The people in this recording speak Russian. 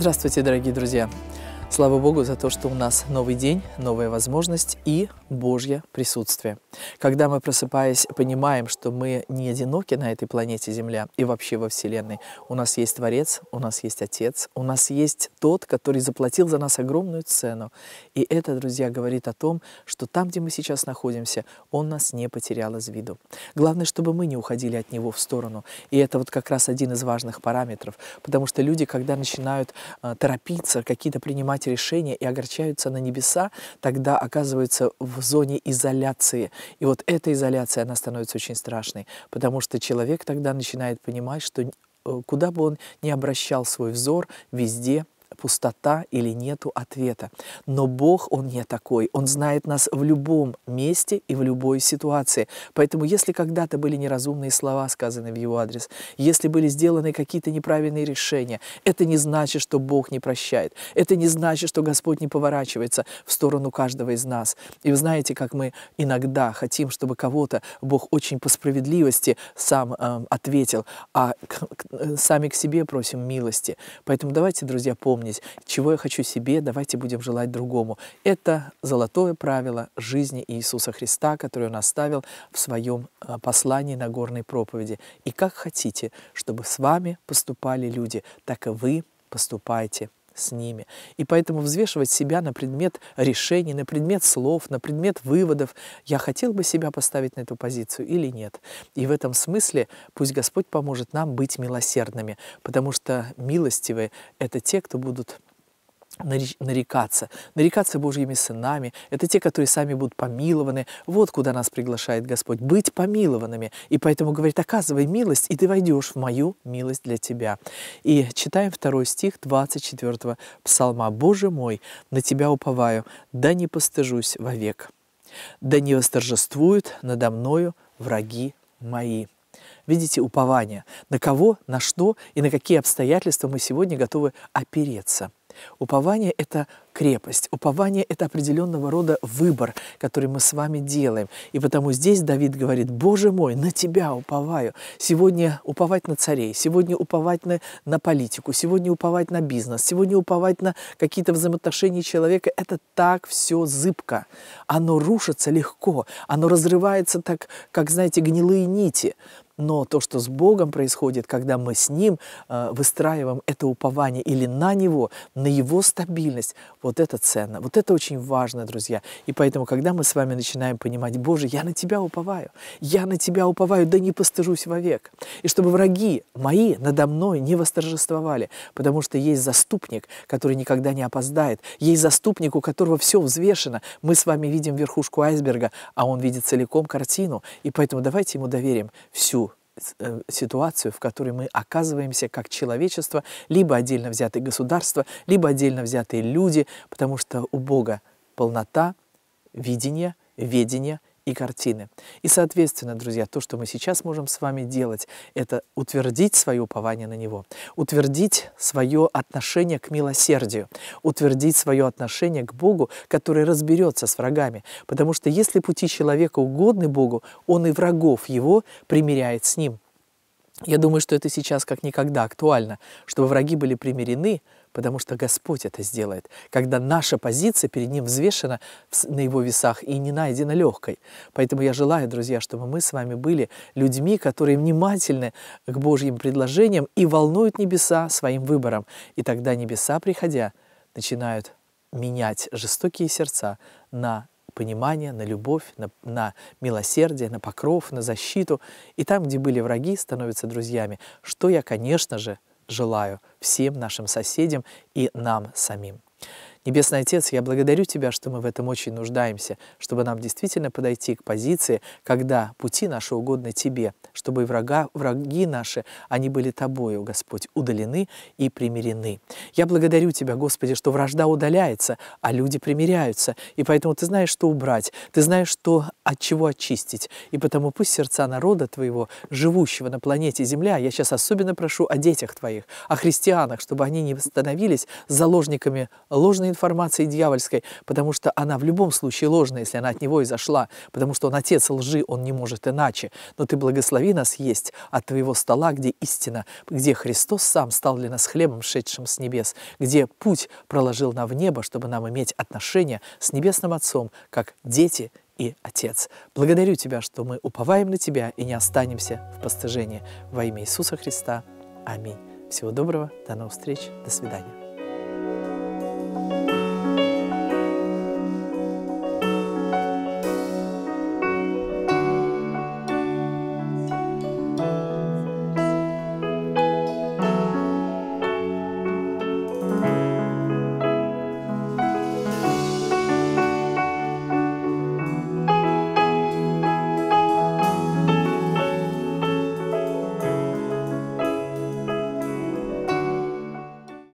Здравствуйте, дорогие друзья! Слава Богу за то, что у нас новый день, новая возможность и Божье присутствие. Когда мы, просыпаясь, понимаем, что мы не одиноки на этой планете Земля и вообще во Вселенной, у нас есть Творец, у нас есть Отец, у нас есть тот, который заплатил за нас огромную цену. И это, друзья, говорит о том, что там, где мы сейчас находимся, Он нас не потерял из виду. Главное, чтобы мы не уходили от Него в сторону. И это вот как раз один из важных параметров, потому что люди, когда начинают э, торопиться, какие-то принимать эти решения и огорчаются на небеса, тогда оказываются в зоне изоляции. И вот эта изоляция, она становится очень страшной, потому что человек тогда начинает понимать, что э, куда бы он ни обращал свой взор, везде – пустота или нету ответа. Но Бог, Он не такой. Он знает нас в любом месте и в любой ситуации. Поэтому если когда-то были неразумные слова сказаны в Его адрес, если были сделаны какие-то неправильные решения, это не значит, что Бог не прощает. Это не значит, что Господь не поворачивается в сторону каждого из нас. И вы знаете, как мы иногда хотим, чтобы кого-то Бог очень по справедливости сам э, ответил, а к, к, э, сами к себе просим милости. Поэтому давайте, друзья, помним, помнить, чего я хочу себе, давайте будем желать другому. Это золотое правило жизни Иисуса Христа, которое он оставил в своем э, послании на горной проповеди. И как хотите, чтобы с вами поступали люди, так и вы поступайте с ними. И поэтому взвешивать себя на предмет решений, на предмет слов, на предмет выводов, я хотел бы себя поставить на эту позицию или нет. И в этом смысле пусть Господь поможет нам быть милосердными, потому что милостивые — это те, кто будут нарекаться, нарекаться Божьими сынами. Это те, которые сами будут помилованы. Вот куда нас приглашает Господь, быть помилованными. И поэтому говорит, оказывай милость, и ты войдешь в мою милость для тебя. И читаем второй стих 24 псалма. «Боже мой, на тебя уповаю, да не постыжусь вовек, да не восторжествуют надо мною враги мои». Видите, упование. На кого, на что и на какие обстоятельства мы сегодня готовы опереться – Упование – это крепость, упование – это определенного рода выбор, который мы с вами делаем. И потому здесь Давид говорит, «Боже мой, на Тебя уповаю». Сегодня уповать на царей, сегодня уповать на, на политику, сегодня уповать на бизнес, сегодня уповать на какие-то взаимоотношения человека – это так все зыбко. Оно рушится легко, оно разрывается так, как, знаете, гнилые нити. Но то, что с Богом происходит, когда мы с Ним э, выстраиваем это упование или на Него, на Его стабильность, вот это ценно, вот это очень важно, друзья. И поэтому, когда мы с вами начинаем понимать, Боже, я на Тебя уповаю, я на Тебя уповаю, да не постыжусь вовек. И чтобы враги мои надо мной не восторжествовали, потому что есть заступник, который никогда не опоздает, есть заступник, у которого все взвешено. Мы с вами видим верхушку айсберга, а он видит целиком картину. И поэтому давайте ему доверим всю Э, ситуацию, в которой мы оказываемся как человечество, либо отдельно взятые государства, либо отдельно взятые люди, потому что у Бога полнота видения, ведения и картины. И, соответственно, друзья, то, что мы сейчас можем с вами делать, это утвердить свое упование на Него, утвердить свое отношение к милосердию, утвердить свое отношение к Богу, который разберется с врагами. Потому что если пути человека угодны Богу, он и врагов его примиряет с Ним. Я думаю, что это сейчас как никогда актуально, чтобы враги были примирены, потому что Господь это сделает, когда наша позиция перед Ним взвешена на Его весах и не найдена легкой. Поэтому я желаю, друзья, чтобы мы с вами были людьми, которые внимательны к Божьим предложениям и волнуют небеса своим выбором. И тогда небеса, приходя, начинают менять жестокие сердца на понимание, на любовь, на, на милосердие, на покров, на защиту. И там, где были враги, становятся друзьями, что я, конечно же, желаю всем нашим соседям и нам самим. Небесный Отец, я благодарю Тебя, что мы в этом очень нуждаемся, чтобы нам действительно подойти к позиции, когда пути наши угодны Тебе, чтобы и врага, враги наши, они были Тобою, Господь, удалены и примирены. Я благодарю Тебя, Господи, что вражда удаляется, а люди примиряются, и поэтому Ты знаешь, что убрать, Ты знаешь, что от чего очистить, и потому пусть сердца народа Твоего, живущего на планете Земля, я сейчас особенно прошу о детях Твоих, о христианах, чтобы они не становились заложниками ложной информации дьявольской, потому что она в любом случае ложная, если она от него и зашла, потому что он отец лжи, он не может иначе. Но ты благослови нас есть от твоего стола, где истина, где Христос сам стал для нас хлебом, шедшим с небес, где путь проложил нам в небо, чтобы нам иметь отношения с Небесным Отцом, как дети и Отец. Благодарю Тебя, что мы уповаем на Тебя и не останемся в постыжении. Во имя Иисуса Христа. Аминь. Всего доброго, до новых встреч, до свидания.